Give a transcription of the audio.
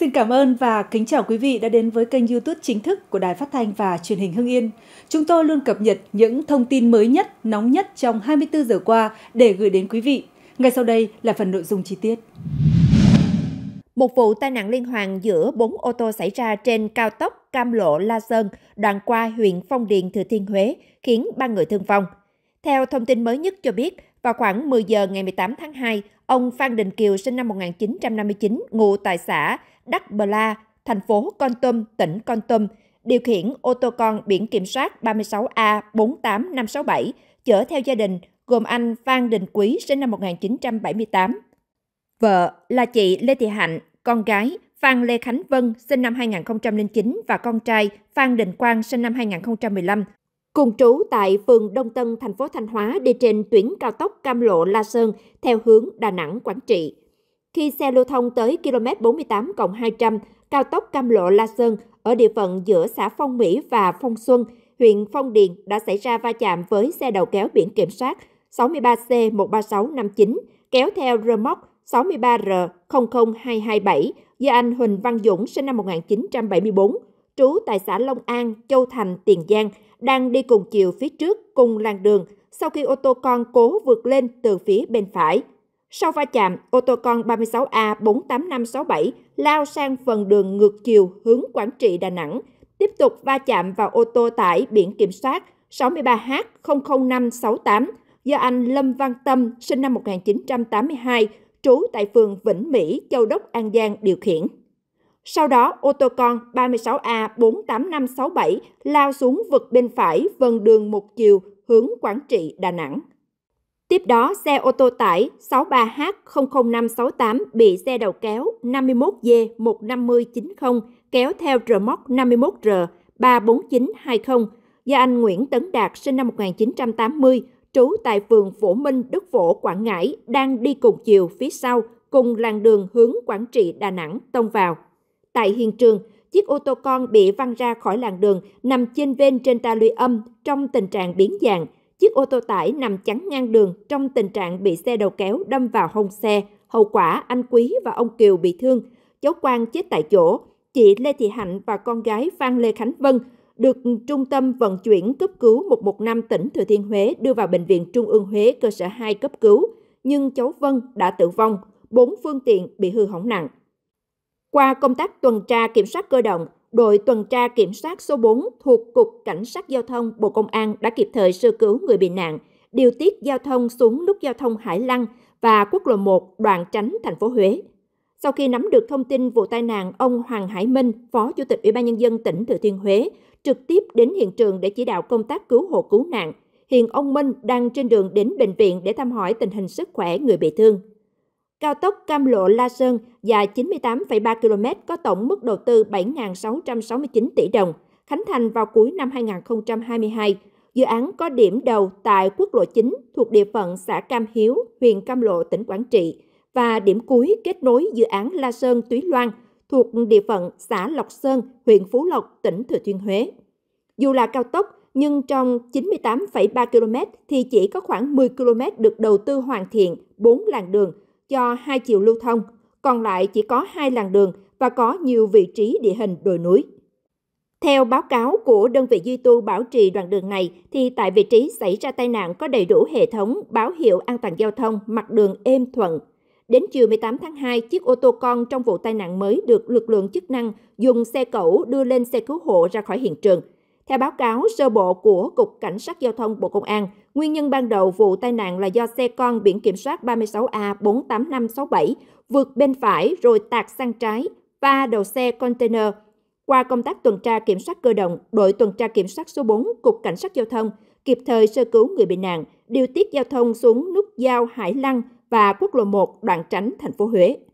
Xin cảm ơn và kính chào quý vị đã đến với kênh YouTube chính thức của Đài Phát thanh và Truyền hình Hưng Yên. Chúng tôi luôn cập nhật những thông tin mới nhất, nóng nhất trong 24 giờ qua để gửi đến quý vị. Ngay sau đây là phần nội dung chi tiết. Một vụ tai nạn liên hoàn giữa 4 ô tô xảy ra trên cao tốc Cam Lộ La Sơn, đoạn qua huyện Phong Điền, Thừa Thiên Huế, khiến 3 người thương vong. Theo thông tin mới nhất cho biết, vào khoảng 10 giờ ngày 18 tháng 2, ông Phan Đình Kiều sinh năm 1959, ngụ tại xã Đắc Bờ La, thành phố Con Tum, tỉnh Con Tum, điều khiển ô tô con biển kiểm soát 36A48567 chở theo gia đình gồm anh Phan Đình Quý sinh năm 1978. Vợ là chị Lê Thị Hạnh, con gái Phan Lê Khánh Vân sinh năm 2009 và con trai Phan Đình Quang sinh năm 2015 cùng trú tại phường Đông Tân, thành phố Thanh Hóa đi trên tuyến cao tốc Cam Lộ La Sơn theo hướng Đà Nẵng Quảng Trị. Khi xe lưu thông tới km 48 200, cao tốc Cam Lộ La Sơn ở địa phận giữa xã Phong Mỹ và Phong Xuân, huyện Phong Điền đã xảy ra va chạm với xe đầu kéo biển kiểm soát 63C13659 kéo theo rơ móc 63R00227 do anh Huỳnh Văn Dũng sinh năm 1974, trú tại xã Long An, Châu Thành, Tiền Giang đang đi cùng chiều phía trước cùng làn đường sau khi ô tô con cố vượt lên từ phía bên phải. Sau va chạm, ô tô con 36A48567 lao sang phần đường ngược chiều hướng Quảng Trị Đà Nẵng, tiếp tục va chạm vào ô tô tải biển kiểm soát 63H00568 do anh Lâm Văn Tâm, sinh năm 1982, trú tại phường Vĩnh Mỹ, Châu Đốc, An Giang điều khiển. Sau đó, ô tô con 36A48567 lao xuống vực bên phải vần đường một chiều hướng Quảng Trị, Đà Nẵng. Tiếp đó, xe ô tô tải 63H00568 bị xe đầu kéo 51D15090 kéo theo rơ móc 51R 34920 do anh Nguyễn Tấn Đạt sinh năm 1980, trú tại phường Phổ Minh, Đức Phổ, Quảng Ngãi, đang đi cùng chiều phía sau, cùng làng đường hướng Quảng Trị, Đà Nẵng tông vào. Tại hiện trường, chiếc ô tô con bị văng ra khỏi làn đường nằm trên ven trên ta luy âm trong tình trạng biến dạng. Chiếc ô tô tải nằm chắn ngang đường trong tình trạng bị xe đầu kéo đâm vào hông xe. Hậu quả anh Quý và ông Kiều bị thương. Cháu Quang chết tại chỗ. Chị Lê Thị Hạnh và con gái Phan Lê Khánh Vân được Trung tâm Vận chuyển cấp cứu 115 tỉnh Thừa Thiên Huế đưa vào Bệnh viện Trung ương Huế cơ sở 2 cấp cứu, nhưng cháu Vân đã tử vong, bốn phương tiện bị hư hỏng nặng. Qua công tác tuần tra kiểm soát cơ động, đội tuần tra kiểm soát số 4 thuộc Cục Cảnh sát Giao thông Bộ Công an đã kịp thời sơ cứu người bị nạn, điều tiết giao thông xuống nút giao thông Hải Lăng và quốc lộ 1 đoạn tránh thành phố Huế. Sau khi nắm được thông tin vụ tai nạn, ông Hoàng Hải Minh, Phó Chủ tịch Ủy ban nhân dân tỉnh Thừa Thiên Huế, trực tiếp đến hiện trường để chỉ đạo công tác cứu hộ cứu nạn. Hiện ông Minh đang trên đường đến bệnh viện để thăm hỏi tình hình sức khỏe người bị thương. Cao tốc Cam Lộ La Sơn dài 98,3 km có tổng mức đầu tư 7.669 tỷ đồng, khánh thành vào cuối năm 2022. Dự án có điểm đầu tại quốc lộ chính thuộc địa phận xã Cam Hiếu, huyện Cam Lộ, tỉnh Quảng Trị và điểm cuối kết nối dự án La Sơn Túy Loan thuộc địa phận xã Lộc Sơn, huyện Phú Lộc, tỉnh Thừa Thiên Huế. Dù là cao tốc, nhưng trong 98,3 km thì chỉ có khoảng 10 km được đầu tư hoàn thiện, 4 làn đường – cho hai chiều lưu thông, còn lại chỉ có hai làn đường và có nhiều vị trí địa hình đồi núi. Theo báo cáo của đơn vị duy tu bảo trì đoạn đường này, thì tại vị trí xảy ra tai nạn có đầy đủ hệ thống báo hiệu an toàn giao thông mặt đường êm thuận. Đến chiều 18 tháng 2, chiếc ô tô con trong vụ tai nạn mới được lực lượng chức năng dùng xe cẩu đưa lên xe cứu hộ ra khỏi hiện trường – theo báo cáo sơ bộ của Cục Cảnh sát Giao thông Bộ Công an, nguyên nhân ban đầu vụ tai nạn là do xe con biển kiểm soát 36A48567 vượt bên phải rồi tạt sang trái, va đầu xe container. Qua công tác tuần tra kiểm soát cơ động, đội tuần tra kiểm soát số 4, Cục Cảnh sát Giao thông kịp thời sơ cứu người bị nạn, điều tiết giao thông xuống nút giao Hải Lăng và quốc lộ 1 đoạn tránh thành phố Huế.